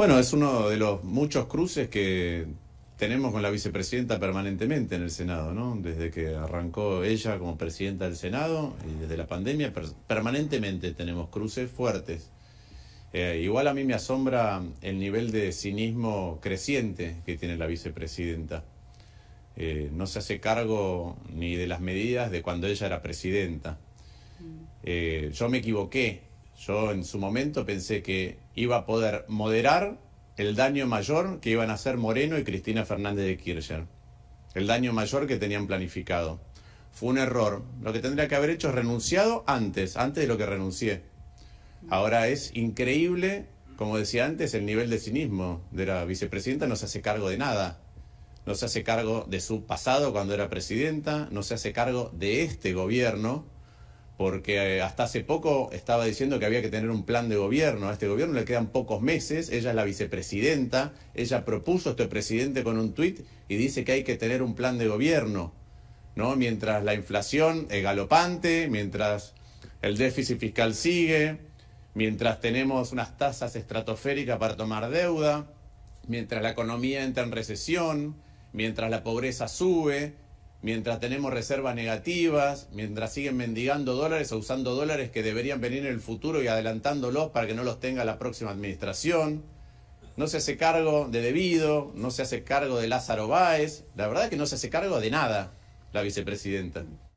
Bueno, es uno de los muchos cruces que tenemos con la vicepresidenta permanentemente en el Senado, ¿no? Desde que arrancó ella como presidenta del Senado y desde la pandemia, permanentemente tenemos cruces fuertes. Eh, igual a mí me asombra el nivel de cinismo creciente que tiene la vicepresidenta. Eh, no se hace cargo ni de las medidas de cuando ella era presidenta. Mm. Eh, yo me equivoqué yo en su momento pensé que iba a poder moderar el daño mayor que iban a hacer Moreno y Cristina Fernández de Kirchner. El daño mayor que tenían planificado. Fue un error. Lo que tendría que haber hecho es renunciado antes, antes de lo que renuncié. Ahora es increíble, como decía antes, el nivel de cinismo de la vicepresidenta no se hace cargo de nada. No se hace cargo de su pasado cuando era presidenta, no se hace cargo de este gobierno porque eh, hasta hace poco estaba diciendo que había que tener un plan de gobierno. A este gobierno le quedan pocos meses, ella es la vicepresidenta, ella propuso este presidente con un tuit y dice que hay que tener un plan de gobierno, ¿no? Mientras la inflación es galopante, mientras el déficit fiscal sigue, mientras tenemos unas tasas estratosféricas para tomar deuda, mientras la economía entra en recesión, mientras la pobreza sube, mientras tenemos reservas negativas, mientras siguen mendigando dólares o usando dólares que deberían venir en el futuro y adelantándolos para que no los tenga la próxima administración. No se hace cargo de Debido, no se hace cargo de Lázaro Báez, la verdad es que no se hace cargo de nada la vicepresidenta.